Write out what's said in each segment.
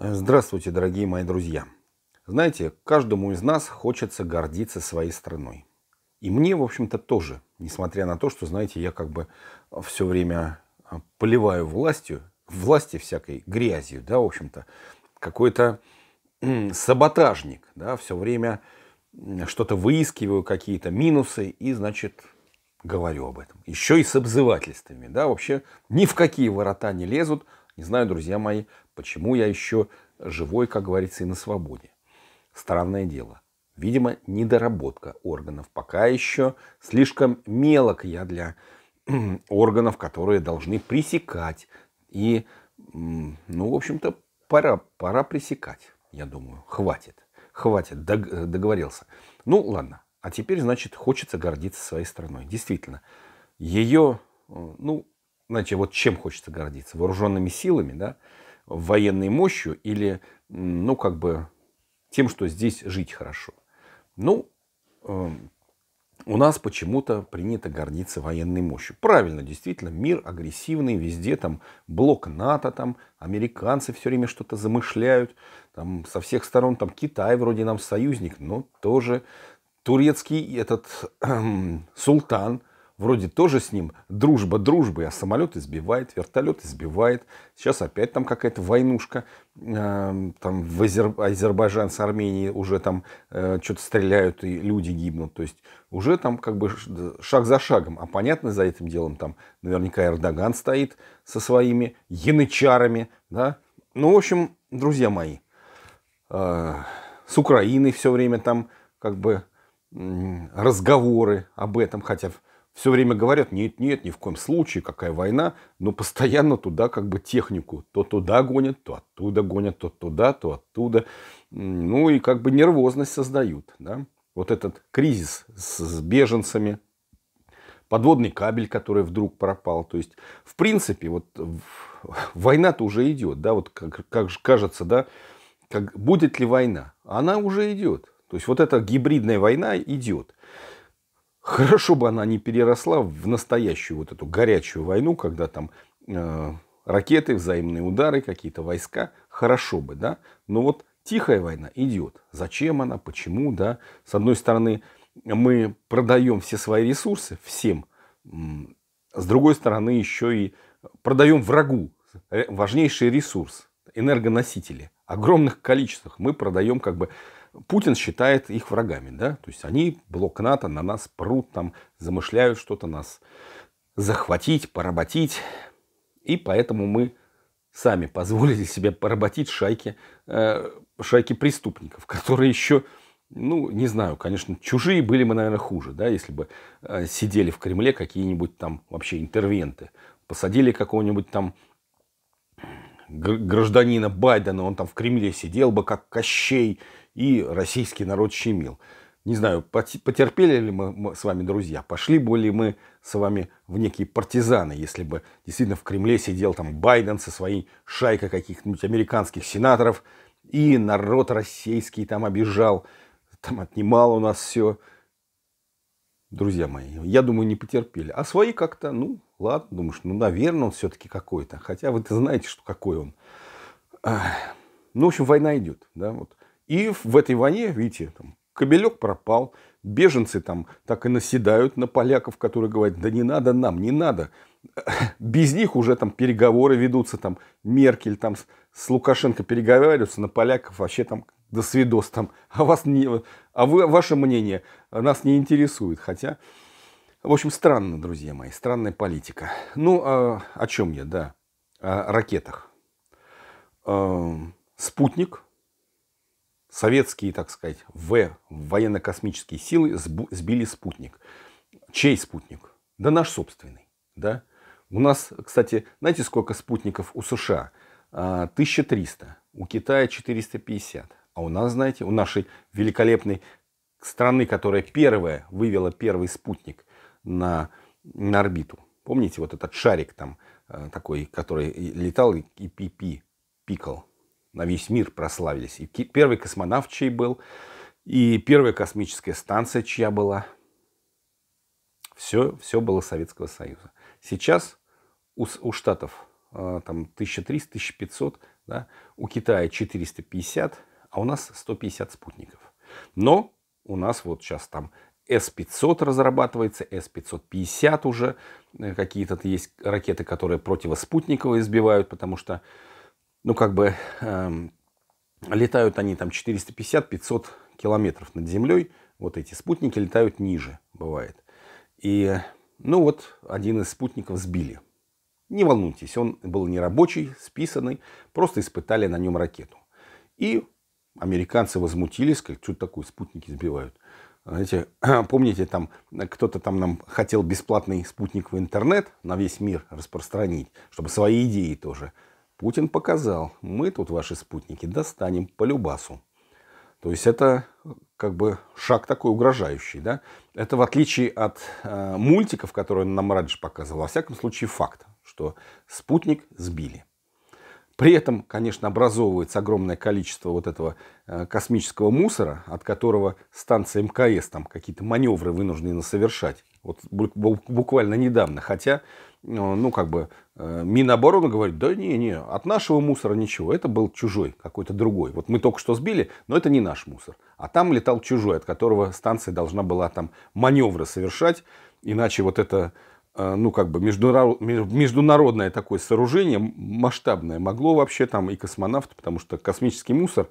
Здравствуйте, дорогие мои друзья. Знаете, каждому из нас хочется гордиться своей страной. И мне, в общем-то, тоже. Несмотря на то, что, знаете, я как бы а, все время а, поливаю властью, власти всякой грязью, да, в общем-то, какой-то саботажник, да, все время что-то выискиваю, какие-то минусы и, значит, говорю об этом. Еще и с обзывательствами, да, вообще ни в какие ворота не лезут. Не знаю, друзья мои, Почему я еще живой, как говорится, и на свободе? Странное дело. Видимо, недоработка органов. Пока еще слишком мелок я для органов, которые должны пресекать. И, ну, в общем-то, пора, пора пресекать, я думаю. Хватит. Хватит, э, договорился. Ну, ладно. А теперь, значит, хочется гордиться своей страной. Действительно. Ее, э, ну, значит, вот чем хочется гордиться? Вооруженными силами, да? военной мощью или, ну, как бы тем, что здесь жить хорошо. Ну, эм, у нас почему-то принято гордиться военной мощью. Правильно, действительно, мир агрессивный, везде там блок НАТО, там американцы все время что-то замышляют, там со всех сторон там Китай вроде нам союзник, но тоже турецкий этот султан вроде тоже с ним дружба дружбы, а самолет избивает, вертолет избивает. Сейчас опять там какая-то войнушка, э, там в Азер... Азербайджан с Арменией уже там э, что-то стреляют и люди гибнут. То есть уже там как бы шаг за шагом. А понятно, за этим делом там наверняка Эрдоган стоит со своими янычарами, да. Ну, в общем, друзья мои, э, с Украиной все время там как бы разговоры об этом, хотя все время говорят, нет, нет, ни в коем случае, какая война, но постоянно туда как бы технику. То туда гонят, то оттуда гонят, то туда, то оттуда. Ну и как бы нервозность создают. Да? Вот этот кризис с, с беженцами, подводный кабель, который вдруг пропал. То есть, в принципе, вот война-то уже идет. Да? Вот как, как же кажется, да? как, будет ли война? Она уже идет. То есть, вот эта гибридная война идет. Хорошо бы она не переросла в настоящую вот эту горячую войну, когда там э, ракеты, взаимные удары, какие-то войска. Хорошо бы, да? Но вот тихая война идет. Зачем она, почему, да? С одной стороны, мы продаем все свои ресурсы всем. С другой стороны, еще и продаем врагу э, важнейший ресурс – энергоносители. Огромных количествах мы продаем как бы Путин считает их врагами, да, то есть они, блок НАТО, на нас прут, там замышляют что-то нас захватить, поработить, и поэтому мы сами позволили себе поработить шайки, э, шайки преступников, которые еще, ну, не знаю, конечно, чужие были бы наверное, хуже, да, если бы э, сидели в Кремле какие-нибудь там вообще интервенты, посадили какого-нибудь там гражданина Байдена, он там в Кремле сидел бы как Кощей и российский народ щемил. Не знаю, потерпели ли мы с вами, друзья, пошли бы ли мы с вами в некие партизаны, если бы действительно в Кремле сидел там Байден со своей шайкой каких-нибудь американских сенаторов, и народ российский там обижал, там отнимал у нас все. Друзья мои, я думаю, не потерпели. А свои как-то, ну, Ладно, думаешь, ну, наверное, он все-таки какой-то. Хотя вы-то знаете, что какой он. Ну, в общем, война идет. Да, вот. И в этой войне, видите, там, кабелек пропал, беженцы там так и наседают на поляков, которые говорят, да не надо нам, не надо. Без них уже там переговоры ведутся, там Меркель там с Лукашенко переговариваются, на поляков вообще там до свидос там, а вас не, а вы, ваше мнение нас не интересует, хотя в общем, странно, друзья мои, странная политика. Ну, а, о чем я, да? О ракетах. Э, спутник, советские, так сказать, В, военно-космические силы сбили спутник. Чей спутник? Да наш собственный, да? У нас, кстати, знаете, сколько спутников у США? 1300, а, у Китая 450. А у нас, знаете, у нашей великолепной страны, которая первая вывела первый спутник, на, на орбиту. Помните вот этот шарик там э, такой, который летал и, пи-пи, пикал? На весь мир прославились. И первый космонавт чей был, и первая космическая станция чья была. Все, все было Советского Союза. Сейчас у, у Штатов э, там 1300-1500, да, у Китая 450, а у нас 150 спутников. Но у нас вот сейчас там с-500 разрабатывается, С-550 уже. Э, Какие-то есть ракеты, которые противоспутниковые сбивают, потому что, ну, как бы, эм, летают они там 450-500 километров над землей. Вот эти спутники летают ниже, бывает. И, ну, вот один из спутников сбили. Не волнуйтесь, он был не рабочий, списанный, просто испытали на нем ракету. И американцы возмутились, как что такое, спутники сбивают. Знаете, помните, там кто-то там нам хотел бесплатный спутник в интернет на весь мир распространить, чтобы свои идеи тоже. Путин показал, мы тут ваши спутники достанем по любасу. То есть это как бы шаг такой угрожающий. Да? Это в отличие от э, мультиков, которые он нам раньше показывал, во всяком случае факт, что спутник сбили. При этом, конечно, образовывается огромное количество вот этого э, космического мусора, от которого станция МКС там какие-то маневры вынуждены совершать. Вот буквально недавно. Хотя, э, ну, как бы, э, Минобороны говорит, да не, не, от нашего мусора ничего, это был чужой, какой-то другой. Вот мы только что сбили, но это не наш мусор. А там летал чужой, от которого станция должна была там маневры совершать, иначе вот это Э, ну, как бы международное такое сооружение, масштабное, могло вообще там и космонавт, потому что космический мусор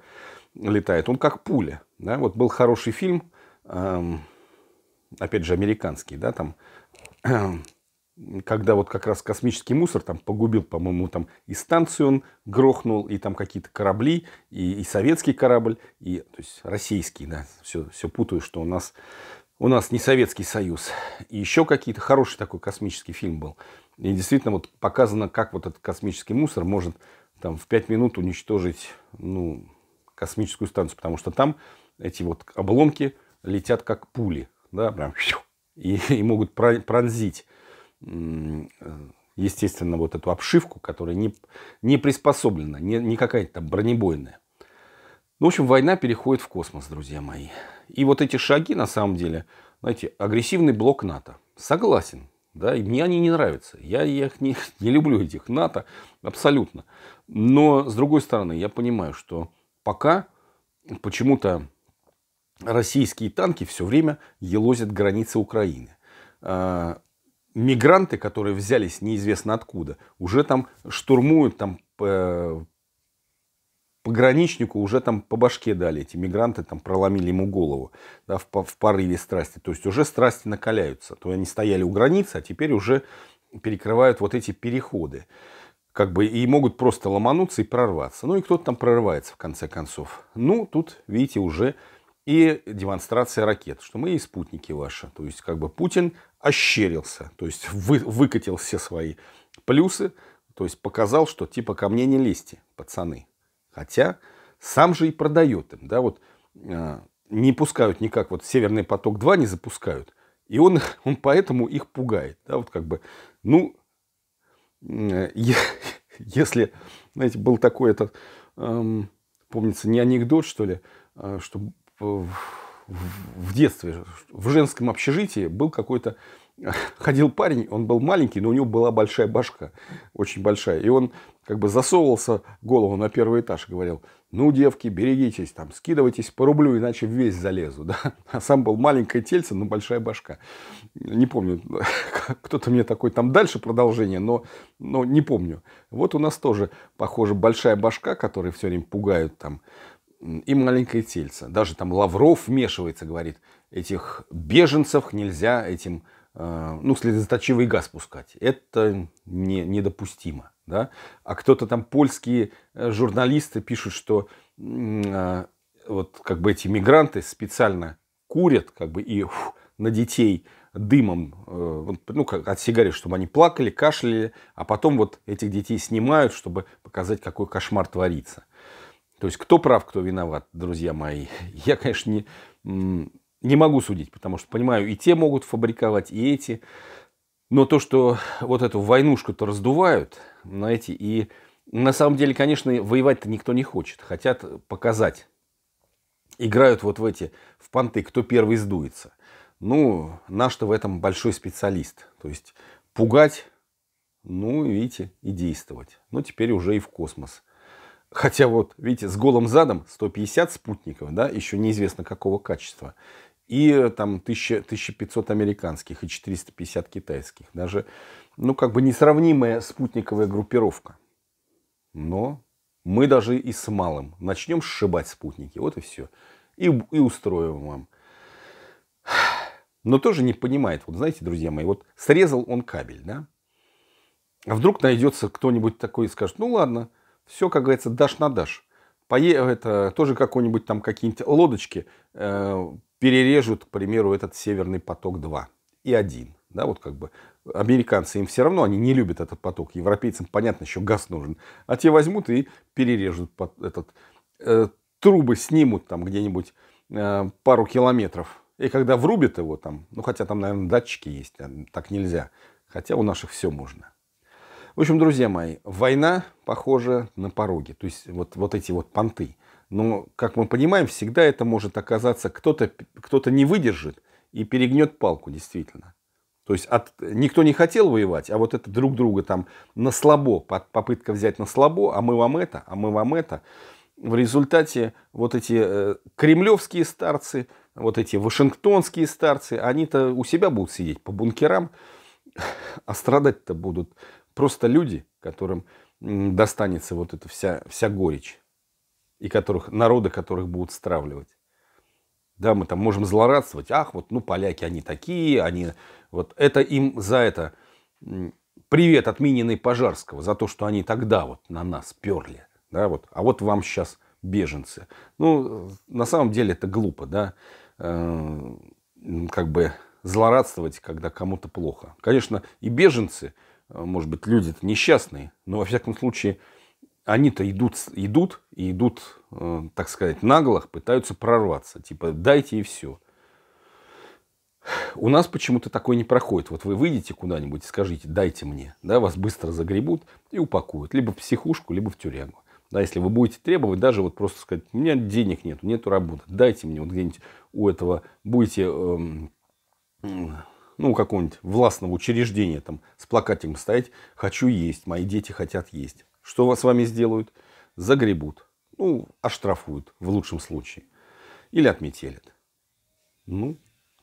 летает, он как пуля. Да? Вот был хороший фильм, эм, опять же, американский, да, там, когда вот как раз космический мусор там погубил, по-моему, там и станцию он грохнул, и там какие-то корабли, и, и советский корабль, и, то есть, российский, да, все, все путаю, что у нас у нас не Советский Союз. И еще какие-то хороший такой космический фильм был. И действительно вот показано, как вот этот космический мусор может там в пять минут уничтожить ну, космическую станцию. Потому что там эти вот обломки летят как пули. Да, прям и, и могут пронзить э, естественно, вот эту обшивку, которая не, не приспособлена, не, не какая-то там бронебойная. Ну, в общем, война переходит в космос, друзья мои. И вот эти шаги, на самом деле, знаете, агрессивный блок НАТО. Согласен. Да, и мне они не нравятся. Я их не, не люблю, этих НАТО, абсолютно. Но, с другой стороны, я понимаю, что пока почему-то российские танки все время елозят границы Украины. А, мигранты, которые взялись неизвестно откуда, уже там штурмуют там э, пограничнику уже там по башке дали, эти мигранты там проломили ему голову да, в, в порыве страсти. То есть уже страсти накаляются. То они стояли у границы, а теперь уже перекрывают вот эти переходы. Как бы и могут просто ломануться и прорваться. Ну и кто-то там прорывается в конце концов. Ну тут, видите, уже и демонстрация ракет, что мы и спутники ваши. То есть как бы Путин ощерился, то есть вы, выкатил все свои плюсы, то есть показал, что типа ко мне не лезьте, пацаны. Хотя сам же и продает им. Да, вот, э, не пускают никак, вот «Северный поток-2» не запускают. И он, он поэтому их пугает. Да, вот как бы, ну, я, э, если, знаете, был такой этот, эм, помнится, не анекдот, что ли, э, что в детстве, в женском общежитии был какой-то, ходил парень, он был маленький, но у него была большая башка, очень большая. И он как бы засовывался голову на первый этаж и говорил, ну, девки, берегитесь, там, скидывайтесь по рублю, иначе весь залезу, да. А сам был маленькое тельце, но большая башка. Не помню, кто-то мне такой, там дальше продолжение, но, но не помню. Вот у нас тоже, похоже, большая башка, которые все время пугают там, и маленькое тельце. Даже там Лавров вмешивается, говорит, этих беженцев нельзя этим, э, ну, следозаточивый газ пускать. Это не, недопустимо да? а кто-то там польские э, журналисты пишут, что а, вот как бы эти мигранты специально курят как бы и фу, на детей дымом, э, ну, как от сигарет, чтобы они плакали, кашляли, а потом вот этих детей снимают, чтобы показать, какой кошмар творится. То есть, кто прав, кто виноват, друзья мои, я, конечно, не, не могу судить, потому что, понимаю, и те могут фабриковать, и эти. Но то, что вот эту войнушку-то раздувают, знаете, и на самом деле, конечно, воевать-то никто не хочет, хотят показать. Играют вот в эти, в понты, кто первый сдуется. Ну, наш-то в этом большой специалист. То есть пугать, ну, видите, и действовать. Ну, теперь уже и в космос. Хотя вот, видите, с голым задом 150 спутников, да, еще неизвестно какого качества. И там 1000, 1500 американских и 450 китайских. Даже ну, как бы несравнимая спутниковая группировка. Но мы даже и с малым начнем сшибать спутники. Вот и все. И, и устроим вам. Но тоже не понимает. Вот знаете, друзья мои, вот срезал он кабель, да? А вдруг найдется кто-нибудь такой и скажет, ну ладно, все, как говорится, дашь на дашь. Пое... Это тоже какой-нибудь там какие-нибудь лодочки э, перережут, к примеру, этот Северный поток 2 и 1. Да, вот как бы американцы им все равно, они не любят этот поток. Европейцам, понятно, еще газ нужен. А те возьмут и перережут этот, э, трубы, снимут там где-нибудь э, пару километров. И когда врубят его там, ну хотя там, наверное, датчики есть, а так нельзя. Хотя у наших все можно. В общем, друзья мои, война похожа на пороги. То есть вот, вот эти вот понты. Но, как мы понимаем, всегда это может оказаться, кто-то кто, -то, не выдержит и перегнет палку, действительно. То есть от, никто не хотел воевать, а вот это друг друга там на слабо, попытка взять на слабо, а мы вам это, а мы вам это. В результате вот эти э, кремлевские старцы, вот эти вашингтонские старцы, они-то у себя будут сидеть по бункерам, а страдать-то будут просто люди, которым достанется вот эта вся, вся горечь, и которых, народы которых будут стравливать. Да, мы там можем злорадствовать. Ах, вот, ну, поляки, они такие, они... Вот это им за это... Привет от Минина и Пожарского за то, что они тогда вот на нас перли. Да, вот. А вот вам сейчас беженцы. Ну, на самом деле это глупо, да. Э, как бы злорадствовать, когда кому-то плохо. Конечно, и беженцы, э, может быть, люди несчастные, но во всяком случае они-то идут, идут, и идут, э, так сказать, наглых, пытаются прорваться. Типа, дайте и все. У нас почему-то такое не проходит. Вот вы выйдете куда-нибудь и скажите, дайте мне. Да, вас быстро загребут и упакуют. Либо в психушку, либо в тюрягу. Да, если вы будете требовать, даже вот просто сказать, у меня денег нет, нету работы, дайте мне вот где-нибудь у этого, будете, эм, ну, какого-нибудь властного учреждения там с плакатиком стоять, хочу есть, мои дети хотят есть что вас с вами сделают? Загребут. Ну, оштрафуют в лучшем случае. Или отметелят. Ну,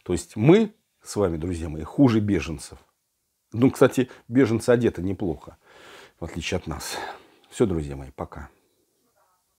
то есть мы с вами, друзья мои, хуже беженцев. Ну, кстати, беженцы одеты неплохо, в отличие от нас. Все, друзья мои, пока.